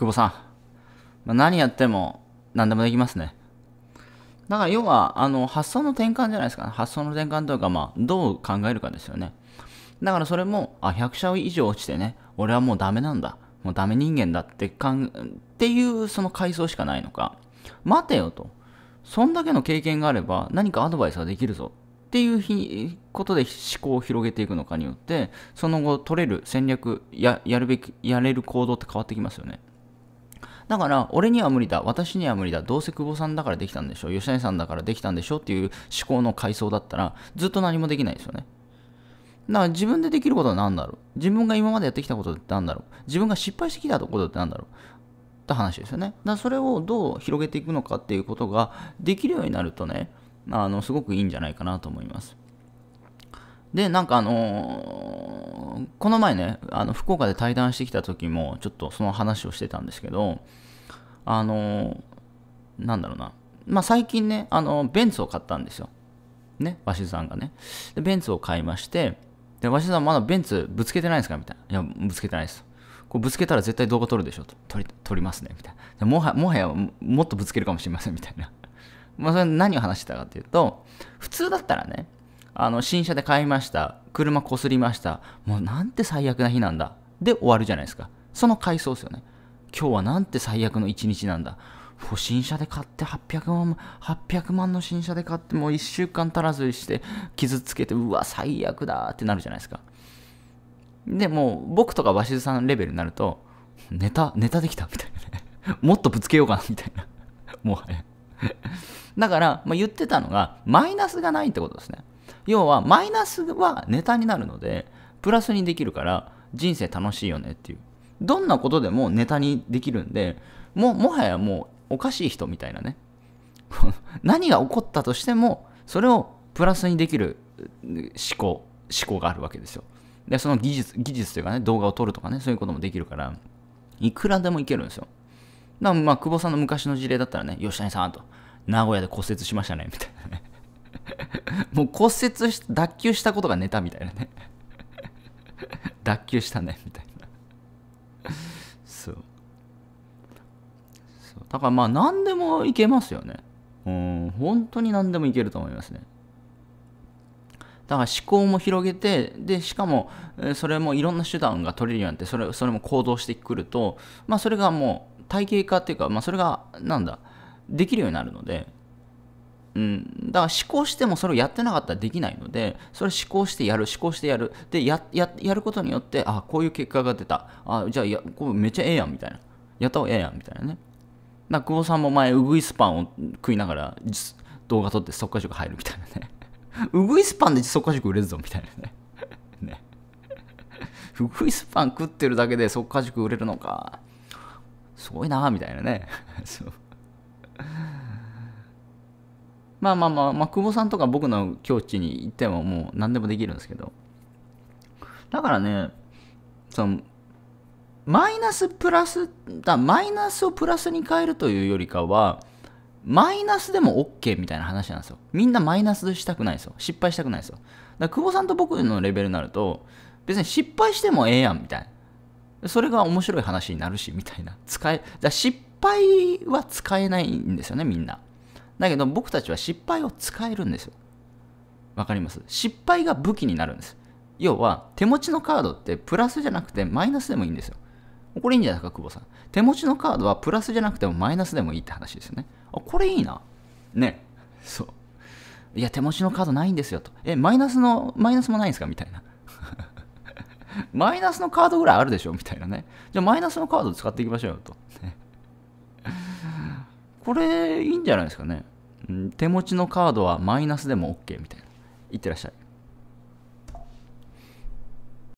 久保さん。まあ、何やっても何でもできますね。だから要は、あの、発想の転換じゃないですか、発想の転換というか、まあ、どう考えるかですよね。だからそれも、あ、100社以上落ちてね、俺はもうダメなんだ。もうダメ人間だってかん、っていうその回想しかないのか。待てよと。そんだけの経験があれば何かアドバイスはできるぞっていうひことで思考を広げていくのかによって、その後取れる戦略や、やるべき、やれる行動って変わってきますよね。だから俺には無理だ私には無理だどうせ久保さんだからできたんでしょ吉谷さんだからできたんでしょっていう思考の階層だったらずっと何もできないですよねだから自分でできることは何だろう自分が今までやってきたことって何だろう自分が失敗してきたことって何だろうって話ですよね。だからそれをどう広げていくのかっていうことができるようになるとね、あのすごくいいんじゃないかなと思います。で、なんかあのー、この前ね、あの福岡で対談してきた時も、ちょっとその話をしてたんですけど、あのー、なんだろうな、まあ、最近ね、あのベンツを買ったんですよ。ね、鷲津さんがね。で、ベンツを買いまして、で、鷲津さんまだベンツぶつけてないんですかみたいな。いや、ぶつけてないです。こうぶつけたら絶対動画撮るでしょと。撮り、撮りますね。みたいな。もはもはや、もっとぶつけるかもしれません。みたいな。まあ、それ何を話してたかっていうと、普通だったらね、あの、新車で買いました。車こすりました。もうなんて最悪な日なんだ。で終わるじゃないですか。その回想ですよね。今日はなんて最悪の一日なんだ。もう新車で買って800万、800万の新車で買ってもう1週間足らずして傷つけて、うわ、最悪だってなるじゃないですか。で、もう僕とか鷲津さんレベルになると、ネタ、ネタできたみたいなね。もっとぶつけようかなみたいな。もはや。だから、まあ、言ってたのが、マイナスがないってことですね。要はマイナスはネタになるのでプラスにできるから人生楽しいよねっていうどんなことでもネタにできるんでももはやもうおかしい人みたいなね 何が起こったとしてもそれをプラスにできる思考思考があるわけですよでその技術技術というかね動画を撮るとかねそういうこともできるからいくらでもいけるんですよだからまあ久保さんの昔の事例だったらね吉谷さんと名古屋で骨折しましたねみたいなね もう骨折し、脱臼したことがネタみたいなね。脱臼したね、みたいな。そう。そうだからまあ何でもいけますよね。うん、本当に何でもいけると思いますね。だから思考も広げて、で、しかも、それもいろんな手段が取れるようになって、それ、それも行動してくると、まあ、それがもう体系化っていうか、まあ、それが、なんだ、できるようになるので、うん、だから思考してもそれをやってなかったらできないのでそれ思考してやる思考してやるでやややることによってあこういう結果が出たあじゃあやこうめっちゃええやんみたいなやった方がええやんみたいなねだ久保さんも前ウグイスパンを食いながら動画撮って即化塾入るみたいなね ウグイスパンで即化塾売れるぞみたいなね ねウグイスパン食ってるだけで即化塾売れるのかすごいなみたいなね そうまあまあまあ、まあ、久保さんとか僕の境地に行ってももう何でもできるんですけど。だからね、その、マイナスプラス、だマイナスをプラスに変えるというよりかは、マイナスでも OK みたいな話なんですよ。みんなマイナスしたくないですよ。失敗したくないですよ。だ久保さんと僕のレベルになると、別に失敗してもええやんみたいな。それが面白い話になるし、みたいな。使え、だ失敗は使えないんですよね、みんな。だけど僕たちは失敗を使えるんですよ。わかります失敗が武器になるんです。要は手持ちのカードってプラスじゃなくてマイナスでもいいんですよ。これいいんじゃないですか、久保さん。手持ちのカードはプラスじゃなくてもマイナスでもいいって話ですよね。あ、これいいな。ね。そう。いや、手持ちのカードないんですよと。え、マイナスの、マイナスもないんですかみたいな。マイナスのカードぐらいあるでしょみたいなね。じゃあマイナスのカード使っていきましょうよと。これいいんじゃないですかね。手持ちのカードはマイナスでも OK みたいな。いってらっしゃい。